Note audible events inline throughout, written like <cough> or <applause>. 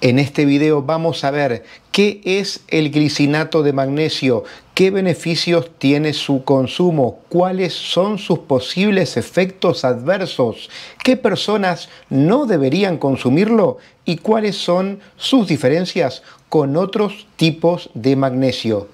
En este video vamos a ver qué es el glicinato de magnesio, qué beneficios tiene su consumo, cuáles son sus posibles efectos adversos, qué personas no deberían consumirlo y cuáles son sus diferencias con otros tipos de magnesio.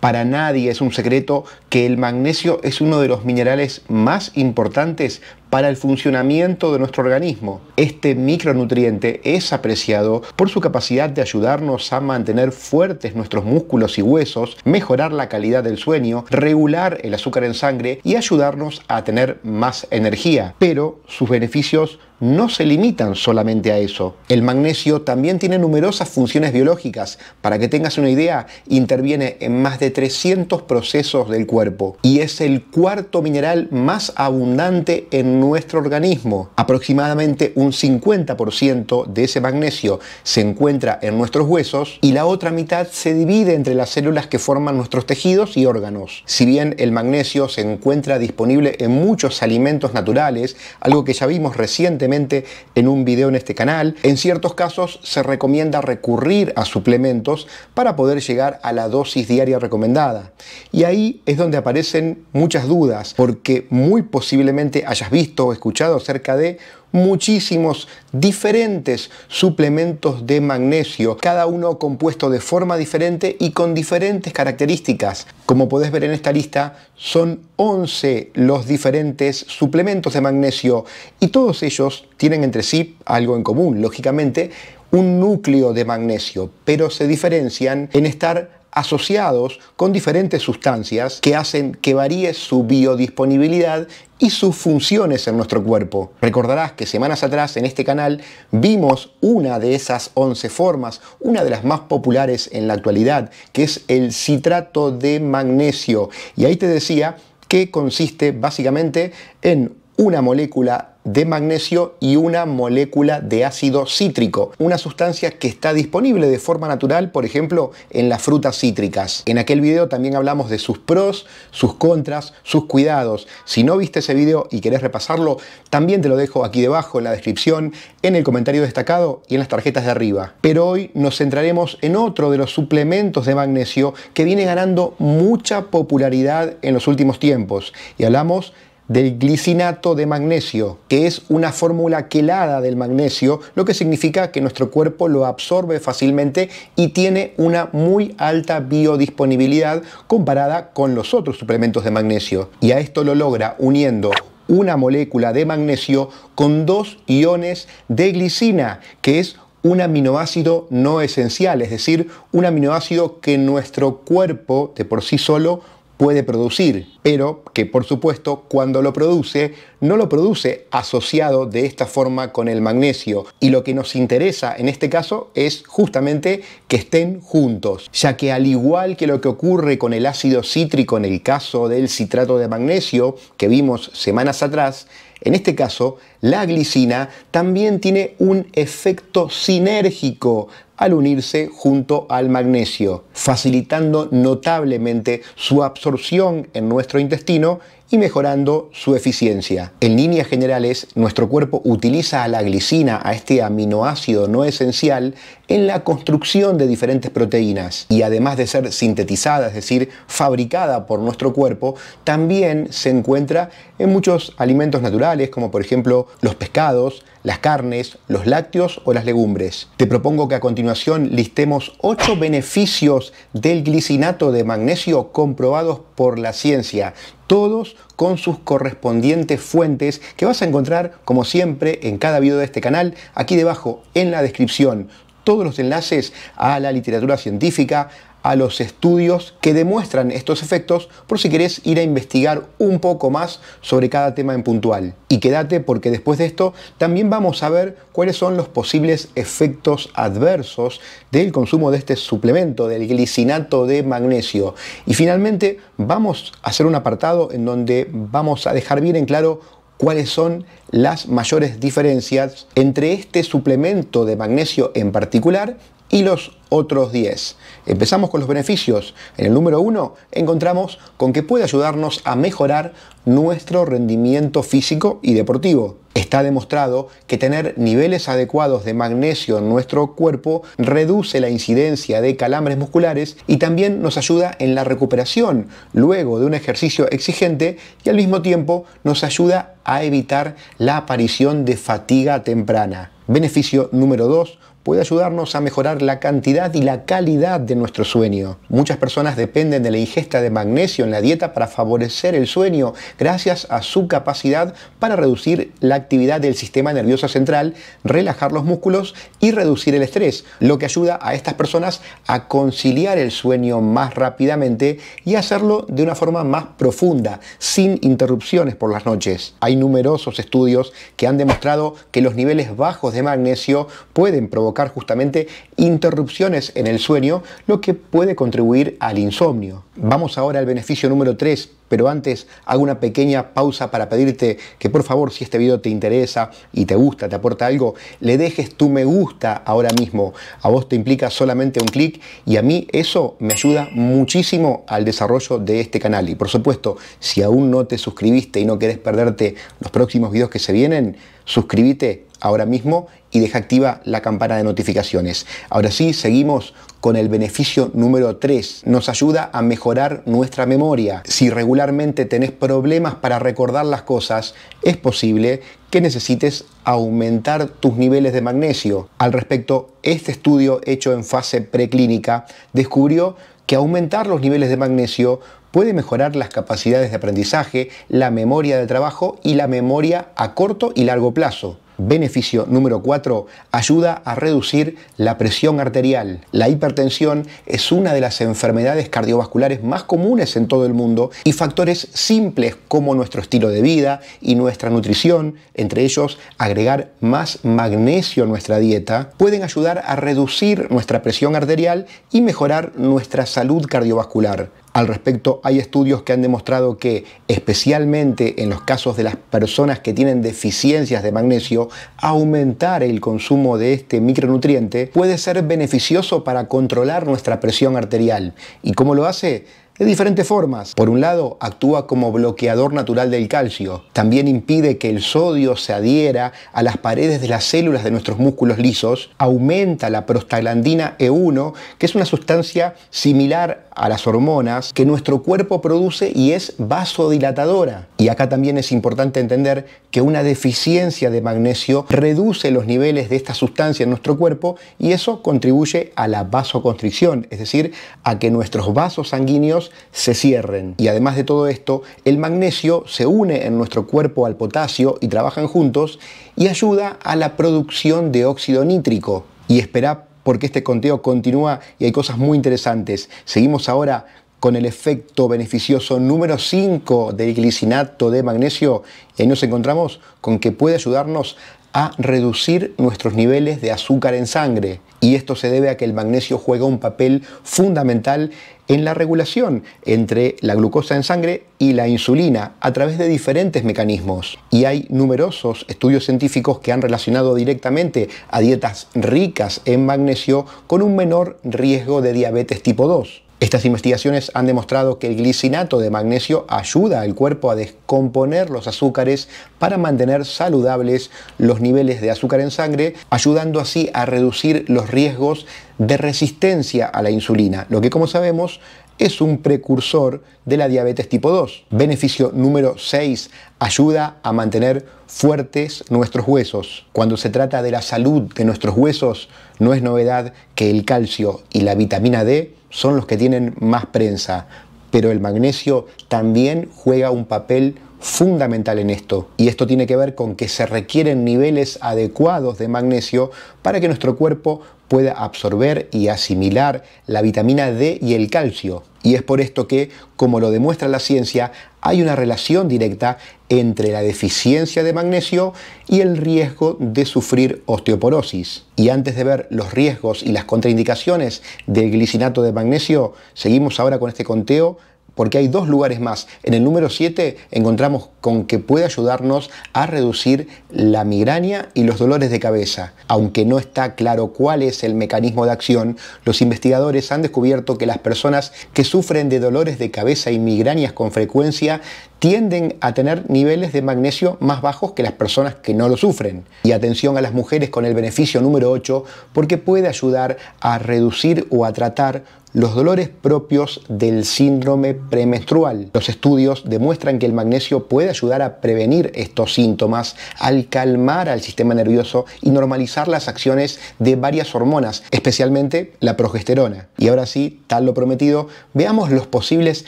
Para nadie es un secreto que el magnesio es uno de los minerales más importantes para el funcionamiento de nuestro organismo. Este micronutriente es apreciado por su capacidad de ayudarnos a mantener fuertes nuestros músculos y huesos, mejorar la calidad del sueño, regular el azúcar en sangre y ayudarnos a tener más energía. Pero sus beneficios no se limitan solamente a eso. El magnesio también tiene numerosas funciones biológicas. Para que tengas una idea, interviene en más de 300 procesos del cuerpo y es el cuarto mineral más abundante en nuestro organismo. Aproximadamente un 50% de ese magnesio se encuentra en nuestros huesos y la otra mitad se divide entre las células que forman nuestros tejidos y órganos. Si bien el magnesio se encuentra disponible en muchos alimentos naturales, algo que ya vimos recientemente en un video en este canal, en ciertos casos se recomienda recurrir a suplementos para poder llegar a la dosis diaria recomendada. Y ahí es donde aparecen muchas dudas, porque muy posiblemente hayas visto o escuchado acerca de muchísimos diferentes suplementos de magnesio, cada uno compuesto de forma diferente y con diferentes características. Como podés ver en esta lista, son 11 los diferentes suplementos de magnesio y todos ellos tienen entre sí algo en común, lógicamente, un núcleo de magnesio, pero se diferencian en estar asociados con diferentes sustancias que hacen que varíe su biodisponibilidad y sus funciones en nuestro cuerpo. Recordarás que semanas atrás en este canal vimos una de esas 11 formas, una de las más populares en la actualidad, que es el citrato de magnesio. Y ahí te decía que consiste básicamente en una molécula de magnesio y una molécula de ácido cítrico, una sustancia que está disponible de forma natural, por ejemplo, en las frutas cítricas. En aquel video también hablamos de sus pros, sus contras, sus cuidados. Si no viste ese video y querés repasarlo, también te lo dejo aquí debajo en la descripción, en el comentario destacado y en las tarjetas de arriba. Pero hoy nos centraremos en otro de los suplementos de magnesio que viene ganando mucha popularidad en los últimos tiempos y hablamos del glicinato de magnesio, que es una fórmula quelada del magnesio, lo que significa que nuestro cuerpo lo absorbe fácilmente y tiene una muy alta biodisponibilidad comparada con los otros suplementos de magnesio. Y a esto lo logra uniendo una molécula de magnesio con dos iones de glicina, que es un aminoácido no esencial, es decir, un aminoácido que nuestro cuerpo de por sí solo puede producir, pero que por supuesto cuando lo produce no lo produce asociado de esta forma con el magnesio y lo que nos interesa en este caso es justamente que estén juntos, ya que al igual que lo que ocurre con el ácido cítrico en el caso del citrato de magnesio que vimos semanas atrás, en este caso, la glicina también tiene un efecto sinérgico al unirse junto al magnesio, facilitando notablemente su absorción en nuestro intestino y mejorando su eficiencia. En líneas generales, nuestro cuerpo utiliza a la glicina, a este aminoácido no esencial, en la construcción de diferentes proteínas y además de ser sintetizada, es decir, fabricada por nuestro cuerpo, también se encuentra en muchos alimentos naturales como por ejemplo los pescados, las carnes, los lácteos o las legumbres. Te propongo que a continuación listemos 8 beneficios del glicinato de magnesio comprobados por la ciencia, todos con sus correspondientes fuentes que vas a encontrar como siempre en cada video de este canal, aquí debajo en la descripción todos los enlaces a la literatura científica, a los estudios que demuestran estos efectos por si querés ir a investigar un poco más sobre cada tema en puntual. Y quédate porque después de esto también vamos a ver cuáles son los posibles efectos adversos del consumo de este suplemento, del glicinato de magnesio. Y finalmente vamos a hacer un apartado en donde vamos a dejar bien en claro cuáles son las mayores diferencias entre este suplemento de magnesio en particular y los otros 10. Empezamos con los beneficios. En el número 1 encontramos con que puede ayudarnos a mejorar nuestro rendimiento físico y deportivo. Está demostrado que tener niveles adecuados de magnesio en nuestro cuerpo reduce la incidencia de calambres musculares y también nos ayuda en la recuperación luego de un ejercicio exigente y al mismo tiempo nos ayuda a evitar la aparición de fatiga temprana. Beneficio número 2 puede ayudarnos a mejorar la cantidad y la calidad de nuestro sueño. Muchas personas dependen de la ingesta de magnesio en la dieta para favorecer el sueño gracias a su capacidad para reducir la actividad del sistema nervioso central, relajar los músculos y reducir el estrés, lo que ayuda a estas personas a conciliar el sueño más rápidamente y hacerlo de una forma más profunda, sin interrupciones por las noches. Hay numerosos estudios que han demostrado que los niveles bajos de magnesio pueden provocar justamente interrupciones en el sueño, lo que puede contribuir al insomnio. Vamos ahora al beneficio número 3, pero antes hago una pequeña pausa para pedirte que por favor si este video te interesa y te gusta, te aporta algo, le dejes tu me gusta ahora mismo. A vos te implica solamente un clic y a mí eso me ayuda muchísimo al desarrollo de este canal. Y por supuesto, si aún no te suscribiste y no querés perderte los próximos videos que se vienen, suscríbete ahora mismo y deja activa la campana de notificaciones. Ahora sí, seguimos con el beneficio número 3. Nos ayuda a mejorar nuestra memoria. Si regularmente tenés problemas para recordar las cosas, es posible que necesites aumentar tus niveles de magnesio. Al respecto, este estudio hecho en fase preclínica descubrió que aumentar los niveles de magnesio puede mejorar las capacidades de aprendizaje, la memoria de trabajo y la memoria a corto y largo plazo. Beneficio número 4. Ayuda a reducir la presión arterial. La hipertensión es una de las enfermedades cardiovasculares más comunes en todo el mundo y factores simples como nuestro estilo de vida y nuestra nutrición, entre ellos agregar más magnesio a nuestra dieta, pueden ayudar a reducir nuestra presión arterial y mejorar nuestra salud cardiovascular. Al respecto, hay estudios que han demostrado que, especialmente en los casos de las personas que tienen deficiencias de magnesio, aumentar el consumo de este micronutriente puede ser beneficioso para controlar nuestra presión arterial. ¿Y cómo lo hace? de diferentes formas. Por un lado, actúa como bloqueador natural del calcio. También impide que el sodio se adhiera a las paredes de las células de nuestros músculos lisos. Aumenta la prostaglandina E1, que es una sustancia similar a las hormonas que nuestro cuerpo produce y es vasodilatadora. Y acá también es importante entender que una deficiencia de magnesio reduce los niveles de esta sustancia en nuestro cuerpo y eso contribuye a la vasoconstricción, es decir, a que nuestros vasos sanguíneos se cierren. Y además de todo esto, el magnesio se une en nuestro cuerpo al potasio y trabajan juntos y ayuda a la producción de óxido nítrico. Y espera porque este conteo continúa y hay cosas muy interesantes. Seguimos ahora con el efecto beneficioso número 5 del glicinato de magnesio y eh, ahí nos encontramos con que puede ayudarnos a reducir nuestros niveles de azúcar en sangre. Y esto se debe a que el magnesio juega un papel fundamental en la regulación entre la glucosa en sangre y la insulina a través de diferentes mecanismos. Y hay numerosos estudios científicos que han relacionado directamente a dietas ricas en magnesio con un menor riesgo de diabetes tipo 2. Estas investigaciones han demostrado que el glicinato de magnesio ayuda al cuerpo a descomponer los azúcares para mantener saludables los niveles de azúcar en sangre, ayudando así a reducir los riesgos de resistencia a la insulina, lo que como sabemos es un precursor de la diabetes tipo 2. Beneficio número 6. Ayuda a mantener fuertes nuestros huesos. Cuando se trata de la salud de nuestros huesos, no es novedad que el calcio y la vitamina D son los que tienen más prensa, pero el magnesio también juega un papel fundamental en esto. Y esto tiene que ver con que se requieren niveles adecuados de magnesio para que nuestro cuerpo pueda absorber y asimilar la vitamina D y el calcio. Y es por esto que, como lo demuestra la ciencia, hay una relación directa entre la deficiencia de magnesio y el riesgo de sufrir osteoporosis. Y antes de ver los riesgos y las contraindicaciones del glicinato de magnesio, seguimos ahora con este conteo porque hay dos lugares más. En el número 7 encontramos con que puede ayudarnos a reducir la migraña y los dolores de cabeza. Aunque no está claro cuál es el mecanismo de acción, los investigadores han descubierto que las personas que sufren de dolores de cabeza y migrañas con frecuencia tienden a tener niveles de magnesio más bajos que las personas que no lo sufren. Y atención a las mujeres con el beneficio número 8 porque puede ayudar a reducir o a tratar los dolores propios del síndrome premenstrual. Los estudios demuestran que el magnesio puede ayudar a prevenir estos síntomas al calmar al sistema nervioso y normalizar las acciones de varias hormonas, especialmente la progesterona. Y ahora sí, tal lo prometido, veamos los posibles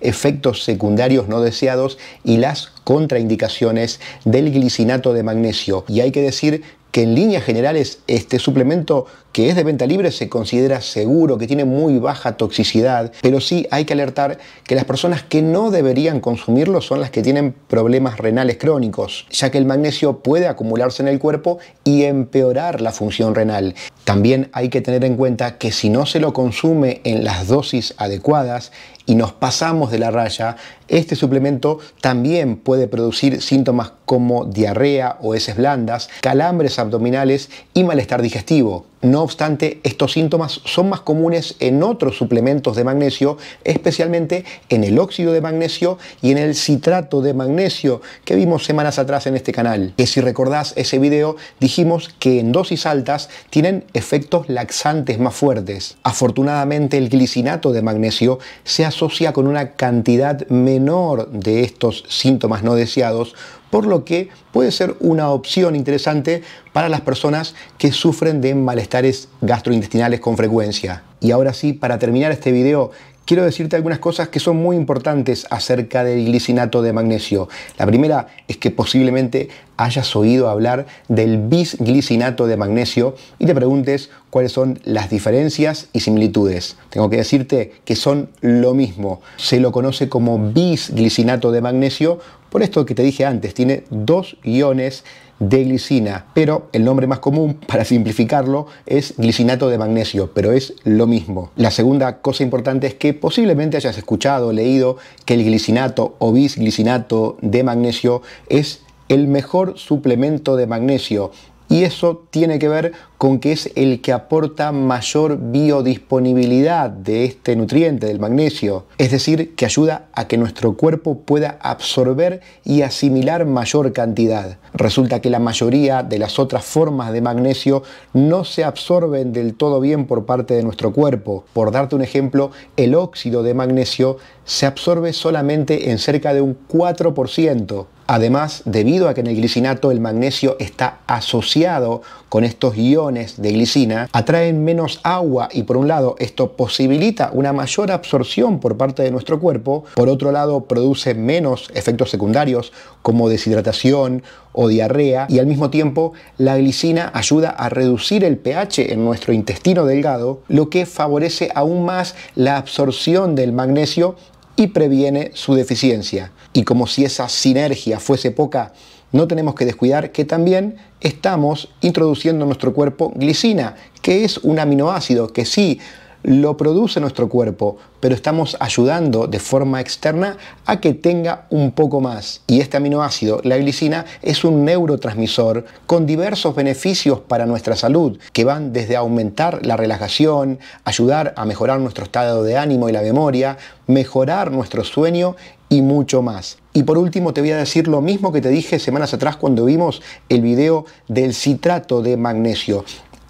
efectos secundarios no deseados y las contraindicaciones del glicinato de magnesio. Y hay que decir que en líneas generales este suplemento que es de venta libre se considera seguro, que tiene muy baja toxicidad, pero sí hay que alertar que las personas que no deberían consumirlo son las que tienen problemas renales crónicos, ya que el magnesio puede acumularse en el cuerpo y empeorar la función renal. También hay que tener en cuenta que si no se lo consume en las dosis adecuadas, y nos pasamos de la raya, este suplemento también puede producir síntomas como diarrea o heces blandas, calambres abdominales y malestar digestivo. No obstante, estos síntomas son más comunes en otros suplementos de magnesio, especialmente en el óxido de magnesio y en el citrato de magnesio que vimos semanas atrás en este canal. Que si recordás ese video, dijimos que en dosis altas tienen efectos laxantes más fuertes. Afortunadamente, el glicinato de magnesio se asocia con una cantidad menor de estos síntomas no deseados, por lo que puede ser una opción interesante para las personas que sufren de malestares gastrointestinales con frecuencia. Y ahora sí, para terminar este video, quiero decirte algunas cosas que son muy importantes acerca del glicinato de magnesio. La primera es que posiblemente hayas oído hablar del bisglicinato de magnesio y te preguntes cuáles son las diferencias y similitudes. Tengo que decirte que son lo mismo. Se lo conoce como bisglicinato de magnesio por esto que te dije antes, tiene dos iones de glicina, pero el nombre más común, <laughs> para simplificarlo, es glicinato de magnesio, pero es lo mismo. La segunda cosa importante es que posiblemente hayas escuchado o leído que el glicinato o bisglicinato de magnesio es el mejor suplemento de magnesio y eso tiene que ver con que es el que aporta mayor biodisponibilidad de este nutriente, del magnesio. Es decir, que ayuda a que nuestro cuerpo pueda absorber y asimilar mayor cantidad. Resulta que la mayoría de las otras formas de magnesio no se absorben del todo bien por parte de nuestro cuerpo. Por darte un ejemplo, el óxido de magnesio se absorbe solamente en cerca de un 4% Además, debido a que en el glicinato el magnesio está asociado con estos iones de glicina, atraen menos agua y por un lado esto posibilita una mayor absorción por parte de nuestro cuerpo, por otro lado produce menos efectos secundarios como deshidratación o diarrea y al mismo tiempo la glicina ayuda a reducir el pH en nuestro intestino delgado, lo que favorece aún más la absorción del magnesio y previene su deficiencia. Y como si esa sinergia fuese poca, no tenemos que descuidar que también estamos introduciendo en nuestro cuerpo glicina, que es un aminoácido que sí lo produce nuestro cuerpo, pero estamos ayudando de forma externa a que tenga un poco más. Y este aminoácido, la glicina, es un neurotransmisor con diversos beneficios para nuestra salud, que van desde aumentar la relajación, ayudar a mejorar nuestro estado de ánimo y la memoria, mejorar nuestro sueño y mucho más. Y por último te voy a decir lo mismo que te dije semanas atrás cuando vimos el video del citrato de magnesio.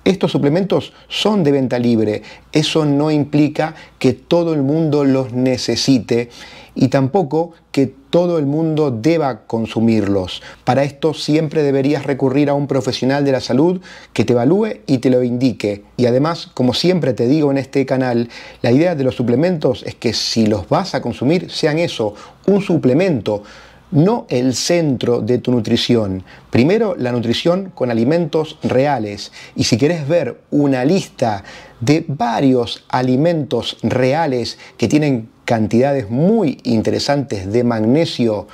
Estos suplementos son de venta libre. Eso no implica que todo el mundo los necesite y tampoco que todo el mundo deba consumirlos. Para esto siempre deberías recurrir a un profesional de la salud que te evalúe y te lo indique. Y además, como siempre te digo en este canal, la idea de los suplementos es que si los vas a consumir sean eso, un suplemento no el centro de tu nutrición. Primero, la nutrición con alimentos reales. Y si querés ver una lista de varios alimentos reales que tienen cantidades muy interesantes de magnesio,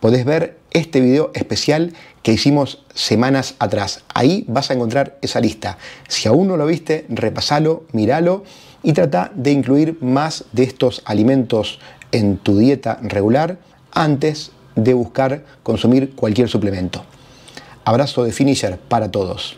podés ver este video especial que hicimos semanas atrás. Ahí vas a encontrar esa lista. Si aún no lo viste, repasalo, míralo y trata de incluir más de estos alimentos en tu dieta regular antes de buscar consumir cualquier suplemento. Abrazo de Finisher para todos.